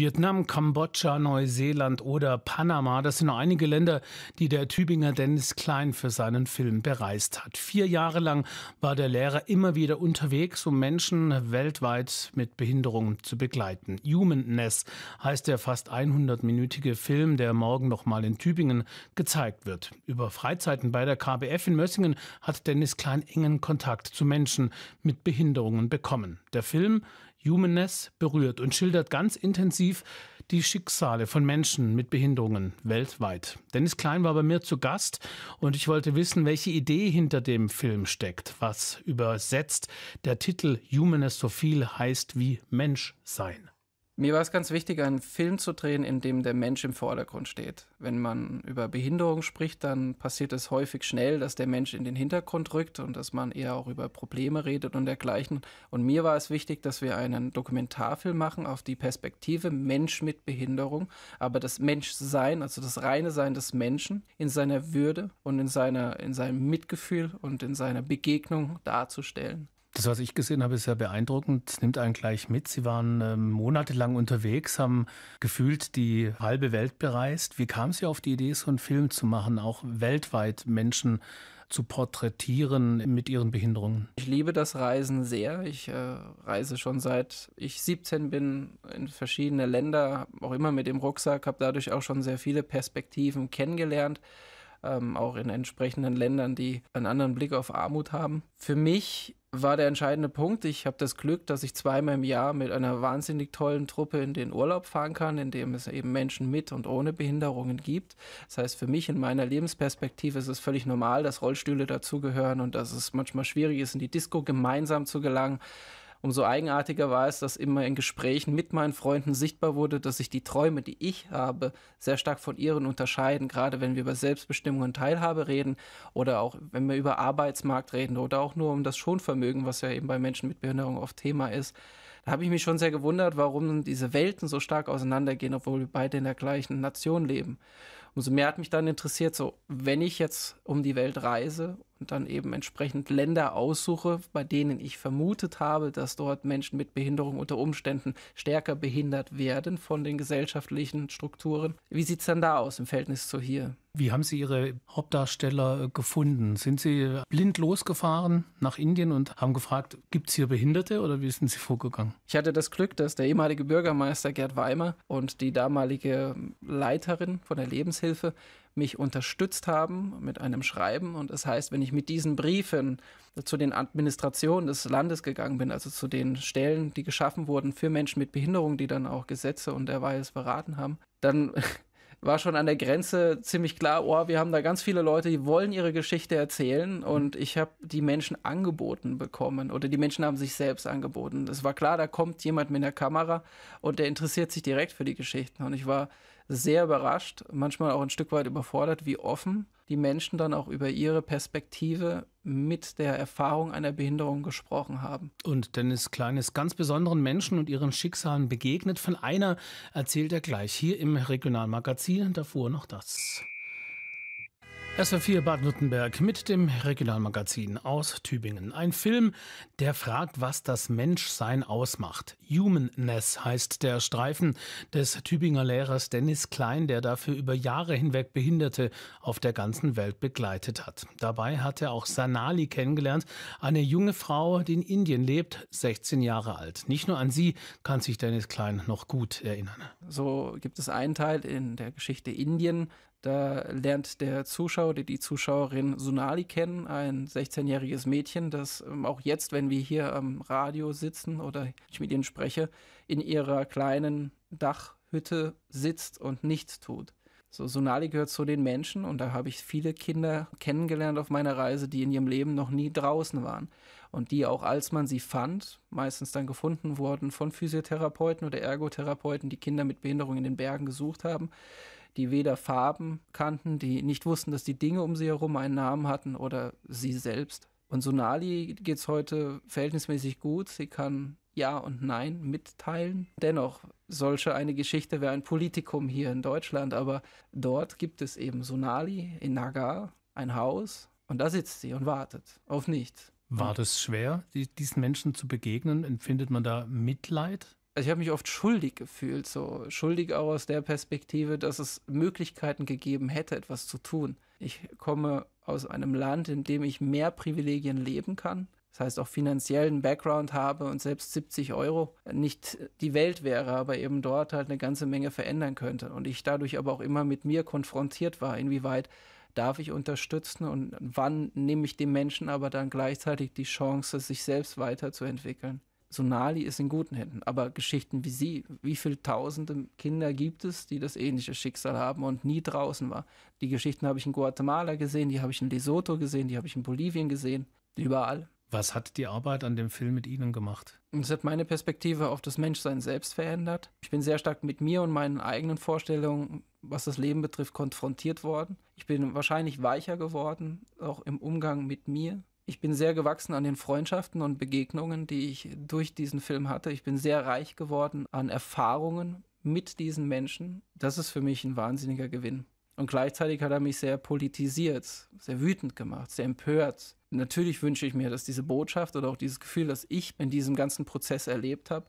Vietnam, Kambodscha, Neuseeland oder Panama, das sind nur einige Länder, die der Tübinger Dennis Klein für seinen Film bereist hat. Vier Jahre lang war der Lehrer immer wieder unterwegs, um Menschen weltweit mit Behinderungen zu begleiten. Humanness heißt der fast 100-minütige Film, der morgen nochmal in Tübingen gezeigt wird. Über Freizeiten bei der KBF in Mössingen hat Dennis Klein engen Kontakt zu Menschen mit Behinderungen bekommen. Der Film Humanness berührt und schildert ganz intensiv die Schicksale von Menschen mit Behinderungen weltweit. Dennis Klein war bei mir zu Gast und ich wollte wissen, welche Idee hinter dem Film steckt, was übersetzt der Titel Humanness so viel heißt wie Menschsein. Mir war es ganz wichtig, einen Film zu drehen, in dem der Mensch im Vordergrund steht. Wenn man über Behinderung spricht, dann passiert es häufig schnell, dass der Mensch in den Hintergrund rückt und dass man eher auch über Probleme redet und dergleichen. Und mir war es wichtig, dass wir einen Dokumentarfilm machen auf die Perspektive Mensch mit Behinderung, aber das Menschsein, also das reine Sein des Menschen in seiner Würde und in, seiner, in seinem Mitgefühl und in seiner Begegnung darzustellen. Das, was ich gesehen habe, ist sehr beeindruckend. Es nimmt einen gleich mit. Sie waren ähm, monatelang unterwegs, haben gefühlt die halbe Welt bereist. Wie kam Sie auf die Idee, so einen Film zu machen, auch weltweit Menschen zu porträtieren mit ihren Behinderungen? Ich liebe das Reisen sehr. Ich äh, reise schon seit ich 17 bin in verschiedene Länder, auch immer mit dem Rucksack, habe dadurch auch schon sehr viele Perspektiven kennengelernt ähm, auch in entsprechenden Ländern, die einen anderen Blick auf Armut haben. Für mich war der entscheidende Punkt. Ich habe das Glück, dass ich zweimal im Jahr mit einer wahnsinnig tollen Truppe in den Urlaub fahren kann, in dem es eben Menschen mit und ohne Behinderungen gibt. Das heißt, für mich in meiner Lebensperspektive ist es völlig normal, dass Rollstühle dazugehören und dass es manchmal schwierig ist, in die Disco gemeinsam zu gelangen umso eigenartiger war es, dass immer in Gesprächen mit meinen Freunden sichtbar wurde, dass sich die Träume, die ich habe, sehr stark von ihren unterscheiden, gerade wenn wir über Selbstbestimmung und Teilhabe reden oder auch wenn wir über Arbeitsmarkt reden oder auch nur um das Schonvermögen, was ja eben bei Menschen mit Behinderung oft Thema ist. Da habe ich mich schon sehr gewundert, warum diese Welten so stark auseinandergehen, obwohl wir beide in der gleichen Nation leben umso mehr hat mich dann interessiert, so wenn ich jetzt um die Welt reise und dann eben entsprechend Länder aussuche, bei denen ich vermutet habe, dass dort Menschen mit Behinderung unter Umständen stärker behindert werden von den gesellschaftlichen Strukturen. Wie sieht es dann da aus im Verhältnis zu hier? Wie haben Sie Ihre Hauptdarsteller äh, gefunden? Sind Sie blind losgefahren nach Indien und haben gefragt, gibt es hier Behinderte oder wie sind Sie vorgegangen? Ich hatte das Glück, dass der ehemalige Bürgermeister Gerd Weimer und die damalige Leiterin von der Lebens Lebenshilfe mich unterstützt haben mit einem Schreiben. Und das heißt, wenn ich mit diesen Briefen zu den Administrationen des Landes gegangen bin, also zu den Stellen, die geschaffen wurden für Menschen mit Behinderung, die dann auch Gesetze und derweils beraten haben, dann war schon an der Grenze ziemlich klar, oh, wir haben da ganz viele Leute, die wollen ihre Geschichte erzählen mhm. und ich habe die Menschen angeboten bekommen oder die Menschen haben sich selbst angeboten. Es war klar, da kommt jemand mit einer Kamera und der interessiert sich direkt für die Geschichten und ich war sehr überrascht, manchmal auch ein Stück weit überfordert, wie offen die Menschen dann auch über ihre Perspektive mit der Erfahrung einer Behinderung gesprochen haben. Und Dennis Klein ist ganz besonderen Menschen und ihren Schicksalen begegnet. Von einer erzählt er gleich hier im Regionalmagazin. Davor noch das. SW4 Bad württemberg mit dem Regionalmagazin aus Tübingen. Ein Film, der fragt, was das Menschsein ausmacht. Humanness heißt der Streifen des Tübinger Lehrers Dennis Klein, der dafür über Jahre hinweg Behinderte auf der ganzen Welt begleitet hat. Dabei hat er auch Sanali kennengelernt, eine junge Frau, die in Indien lebt, 16 Jahre alt. Nicht nur an sie kann sich Dennis Klein noch gut erinnern. So gibt es einen Teil in der Geschichte Indien, da lernt der Zuschauer oder die Zuschauerin Sunali kennen, ein 16-jähriges Mädchen, das ähm, auch jetzt, wenn wir hier am Radio sitzen oder ich mit ihnen spreche, in ihrer kleinen Dachhütte sitzt und nichts tut. So, Sunali gehört zu den Menschen und da habe ich viele Kinder kennengelernt auf meiner Reise, die in ihrem Leben noch nie draußen waren. Und die auch als man sie fand, meistens dann gefunden wurden von Physiotherapeuten oder Ergotherapeuten, die Kinder mit Behinderung in den Bergen gesucht haben, die weder Farben kannten, die nicht wussten, dass die Dinge um sie herum einen Namen hatten oder sie selbst. Und Sonali geht es heute verhältnismäßig gut. Sie kann Ja und Nein mitteilen. Dennoch, solche eine Geschichte wäre ein Politikum hier in Deutschland, aber dort gibt es eben Sonali in Nagar, ein Haus, und da sitzt sie und wartet auf nichts. War das schwer, diesen Menschen zu begegnen? Empfindet man da Mitleid? also ich habe mich oft schuldig gefühlt, so schuldig auch aus der Perspektive, dass es Möglichkeiten gegeben hätte, etwas zu tun. Ich komme aus einem Land, in dem ich mehr Privilegien leben kann. Das heißt, auch finanziellen Background habe und selbst 70 Euro nicht die Welt wäre, aber eben dort halt eine ganze Menge verändern könnte. Und ich dadurch aber auch immer mit mir konfrontiert war, inwieweit darf ich unterstützen und wann nehme ich den Menschen aber dann gleichzeitig die Chance, sich selbst weiterzuentwickeln. Sonali ist in guten Händen, aber Geschichten wie sie, wie viele tausende Kinder gibt es, die das ähnliche Schicksal haben und nie draußen war. Die Geschichten habe ich in Guatemala gesehen, die habe ich in Lesotho gesehen, die habe ich in Bolivien gesehen, überall. Was hat die Arbeit an dem Film mit Ihnen gemacht? Es hat meine Perspektive auf das Menschsein selbst verändert. Ich bin sehr stark mit mir und meinen eigenen Vorstellungen, was das Leben betrifft, konfrontiert worden. Ich bin wahrscheinlich weicher geworden, auch im Umgang mit mir, ich bin sehr gewachsen an den Freundschaften und Begegnungen, die ich durch diesen Film hatte. Ich bin sehr reich geworden an Erfahrungen mit diesen Menschen. Das ist für mich ein wahnsinniger Gewinn. Und gleichzeitig hat er mich sehr politisiert, sehr wütend gemacht, sehr empört. Natürlich wünsche ich mir, dass diese Botschaft oder auch dieses Gefühl, das ich in diesem ganzen Prozess erlebt habe,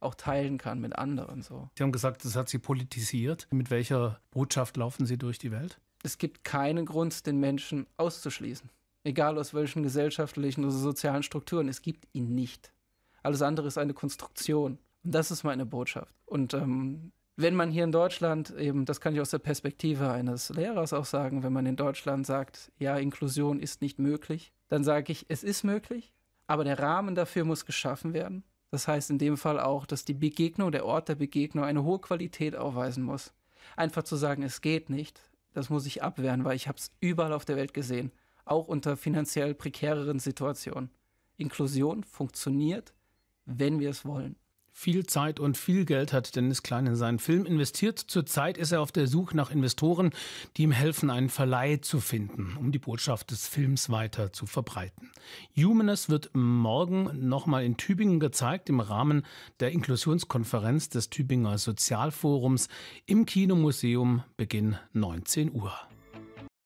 auch teilen kann mit anderen. So. Sie haben gesagt, das hat Sie politisiert. Mit welcher Botschaft laufen Sie durch die Welt? Es gibt keinen Grund, den Menschen auszuschließen egal aus welchen gesellschaftlichen oder sozialen Strukturen, es gibt ihn nicht. Alles andere ist eine Konstruktion. Und das ist meine Botschaft. Und ähm, wenn man hier in Deutschland eben, das kann ich aus der Perspektive eines Lehrers auch sagen, wenn man in Deutschland sagt, ja, Inklusion ist nicht möglich, dann sage ich, es ist möglich, aber der Rahmen dafür muss geschaffen werden. Das heißt in dem Fall auch, dass die Begegnung, der Ort der Begegnung eine hohe Qualität aufweisen muss. Einfach zu sagen, es geht nicht, das muss ich abwehren, weil ich habe es überall auf der Welt gesehen auch unter finanziell prekäreren Situationen. Inklusion funktioniert, wenn wir es wollen. Viel Zeit und viel Geld hat Dennis Klein in seinen Film investiert. Zurzeit ist er auf der Suche nach Investoren, die ihm helfen, einen Verleih zu finden, um die Botschaft des Films weiter zu verbreiten. Humanist wird morgen nochmal in Tübingen gezeigt im Rahmen der Inklusionskonferenz des Tübinger Sozialforums im Kinomuseum Beginn 19 Uhr.